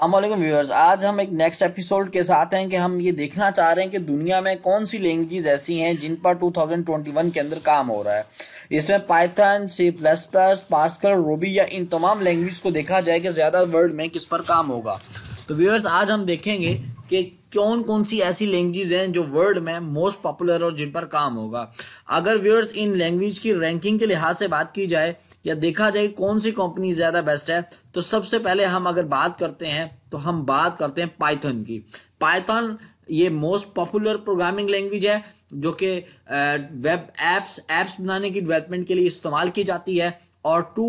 अल्लाह viewers आज हम एक नेक्स्ट एपिसोड के साथ हैं कि हम ये देखना चाह रहे हैं कि दुनिया में कौन सी लैंग्वेजेस ऐसी हैं जिन पर 2021 के अंदर काम हो रहा है इसमें Python C plus plus Pascal Ruby या इन तमाम लैंग्वेज को देखा जाए कि ज़्यादा वर्ल्ड में किस पर काम होगा तो व्यूअर्स आज हम देखेंगे कि कौन कौन सी ऐसी लैंग्वेज हैं जो वर्ल्ड में मोस्ट पॉपुलर और जिन पर काम होगा अगर व्यूअर्स इन लैंग्वेज की रैंकिंग के लिहाज से बात की जाए या देखा जाए कौन सी कंपनी ज़्यादा बेस्ट है तो सबसे पहले हम अगर बात करते हैं तो हम बात करते हैं पाइथन की पाइथन ये मोस्ट पॉपुलर प्रोग्रामिंग लैंग्वेज है जो कि वेब एप्स एप्स बनाने की डेवलपमेंट के लिए इस्तेमाल की जाती है और टू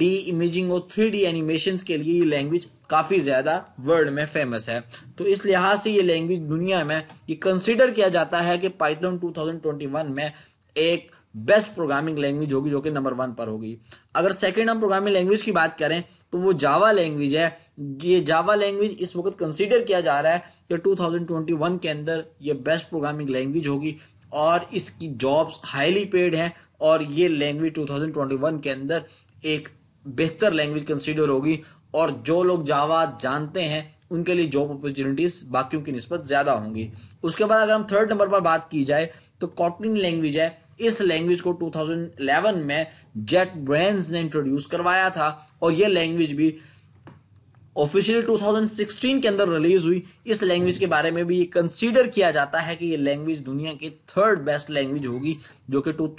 डी इमेजिंग और थ्री डी एनिमेशन के लिए ये लैंग्वेज काफ़ी ज़्यादा वर्ल्ड में फेमस है तो इस लिहाज से ये लैंग्वेज दुनिया में ये कंसिडर किया जाता है कि पाइथन 2021 में एक बेस्ट प्रोग्रामिंग लैंग्वेज होगी जो कि नंबर वन पर होगी अगर सेकेंड हम प्रोग्रामिंग लैंग्वेज की बात करें तो वो जावा लैंग्वेज है ये जावा लैंग्वेज इस वक्त कंसीडर किया जा रहा है कि 2021 के अंदर ये बेस्ट प्रोग्रामिंग लैंग्वेज होगी और इसकी जॉब्स हाईली पेड हैं और ये लैंग्वेज 2021 के अंदर एक बेहतर लैंग्वेज कंसिडर होगी और जो लोग जावा जानते हैं उनके लिए जॉब अपॉर्चुनिटीज बाकियों की नस्बत ज़्यादा होंगी उसके बाद अगर हम थर्ड नंबर पर बात की जाए तो कॉटलिन लैंग्वेज है इस लैंग्वेज को 2011 में जेट ब्रेन्स ने इंट्रोड्यूस करवाया था और यह लैंग्वेज भी ऑफिशियली 2016 के अंदर रिलीज हुई इस लैंग्वेज के बारे में भी ये कंसीडर किया जाता है कि ये लैंग्वेज दुनिया की थर्ड बेस्ट लैंग्वेज होगी जो कि टू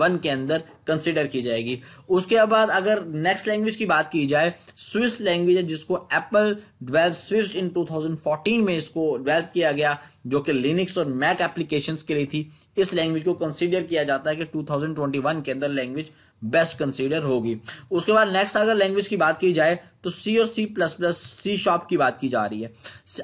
वन के अंदर कंसीडर की जाएगी उसके बाद अगर नेक्स्ट लैंग्वेज की बात की जाए स्विस लैंग्वेज है जिसको एप्पल डेवेल्प स्विस इन 2014 में इसको डेवेल्प किया गया जो कि लिनिक्स और मैक एप्लीकेशंस के लिए थी इस लैंग्वेज को कंसीडर किया जाता है कि 2021 के अंदर लैंग्वेज बेस्ट कंसीडर होगी उसके बाद नेक्स्ट अगर लैंग्वेज की बात की जाए तो सी और C plus plus C sharp की बात की जा रही है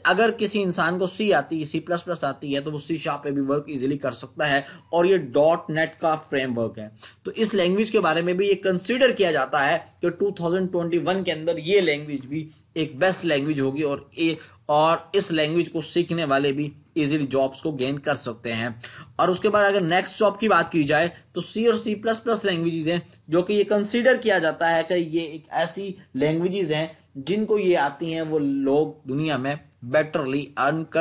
अगर किसी इंसान को सी आती है सी प्लस प्लस आती है तो वो सी शॉप पे भी वर्क इजीली कर सकता है और ये डॉट नेट का फ्रेमवर्क है तो इस लैंग्वेज के बारे में भी ये कंसिडर किया जाता है तो 2021 के अंदर ये लैंग्वेज भी एक बेस्ट लैंग्वेज होगी और ए और इस लैंग्वेज को सीखने वाले भी इजीली जॉब्स को गेन कर सकते हैं और उसके बाद अगर नेक्स्ट जॉब की बात की जाए तो सी और सी प्लस प्लस लैंग्वेजेज हैं जो कि ये कंसीडर किया जाता है कि ये एक ऐसी लैंग्वेजेज हैं जिनको ये आती हैं वो लोग दुनिया में बेटरली अर्न कर